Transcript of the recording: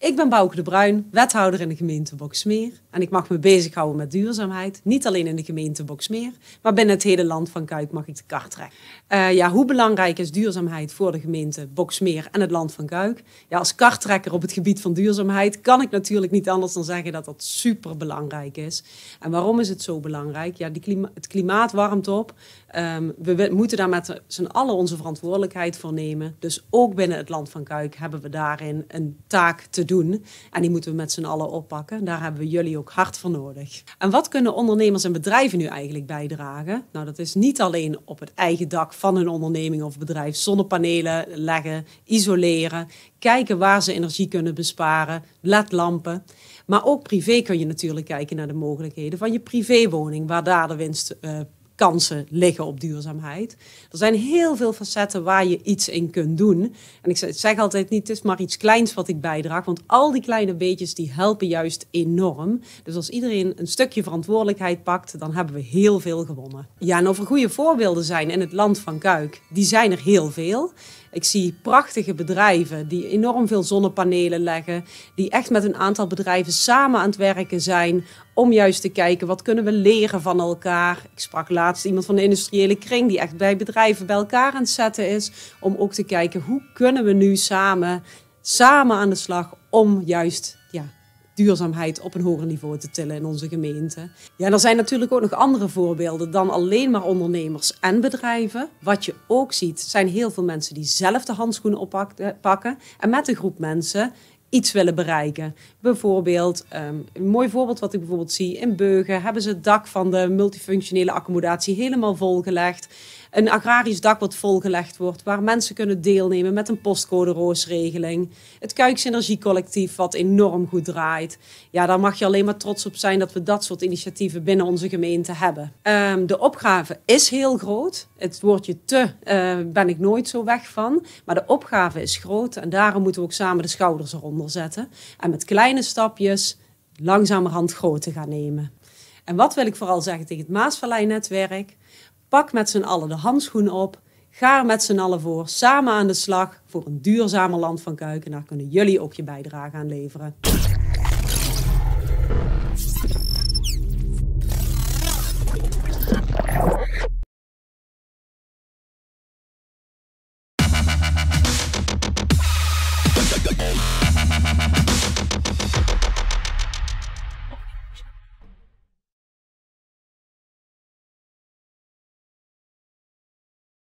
Ik ben Bouke de Bruin, wethouder in de gemeente Boksmeer. En ik mag me bezighouden met duurzaamheid. Niet alleen in de gemeente Boksmeer, maar binnen het hele land van Kuik mag ik de kart trekken. Eh, ja, hoe belangrijk is duurzaamheid voor de gemeente Boksmeer en het land van Kuik? Ja, als karttrekker op het gebied van duurzaamheid kan ik natuurlijk niet anders dan zeggen dat dat super belangrijk is. En waarom is het zo belangrijk? Ja, die het klimaat warmt op. Ehm, we moeten daar met z'n allen onze verantwoordelijkheid voor nemen. Dus ook binnen het land van Kuik hebben we daarin een taak te doen. En die moeten we met z'n allen oppakken. Daar hebben we jullie ook hard voor nodig. En wat kunnen ondernemers en bedrijven nu eigenlijk bijdragen? Nou, dat is niet alleen op het eigen dak van een onderneming of bedrijf zonnepanelen leggen, isoleren, kijken waar ze energie kunnen besparen, ledlampen. Maar ook privé kun je natuurlijk kijken naar de mogelijkheden van je privéwoning, waar daar de winst uh, kansen liggen op duurzaamheid. Er zijn heel veel facetten waar je iets in kunt doen. En ik zeg altijd niet, het is maar iets kleins wat ik bijdraag, want al die kleine beetjes die helpen juist enorm. Dus als iedereen een stukje verantwoordelijkheid pakt, dan hebben we heel veel gewonnen. Ja, en over goede voorbeelden zijn in het land van Kuik, die zijn er heel veel. Ik zie prachtige bedrijven die enorm veel zonnepanelen leggen, die echt met een aantal bedrijven samen aan het werken zijn om juist te kijken wat kunnen we leren van elkaar. Ik sprak laatst iemand van de industriële kring die echt bij bedrijven bij elkaar aan het zetten is om ook te kijken hoe kunnen we nu samen samen aan de slag om juist duurzaamheid op een hoger niveau te tillen in onze gemeente. Ja, er zijn natuurlijk ook nog andere voorbeelden dan alleen maar ondernemers en bedrijven. Wat je ook ziet, zijn heel veel mensen die zelf de handschoenen oppakken en met een groep mensen iets willen bereiken. Bijvoorbeeld, ehm, een mooi voorbeeld wat ik bijvoorbeeld zie in Beugen, hebben ze het dak van de multifunctionele accommodatie helemaal volgelegd een agrarisch dak wat volgelegd wordt, waar mensen kunnen deelnemen met een postcode roosregeling. Het Kuiks Energiecollectief, wat enorm goed draait. Ja, daar mag je alleen maar trots op zijn dat we dat soort initiatieven binnen onze gemeente hebben. Ehm, de opgave is heel groot. Het woordje te eh, ben ik nooit zo weg van. Maar de opgave is groot en daarom moeten we ook samen de schouders eronder zetten. En met kleine stapjes langzamerhand te gaan nemen. En wat wil ik vooral zeggen tegen het Maasvallei-netwerk? Pak met z'n allen de handschoen op. Ga er met z'n allen voor. Samen aan de slag voor een duurzamer land van Kuik. En daar kunnen jullie ook je bijdrage aan leveren.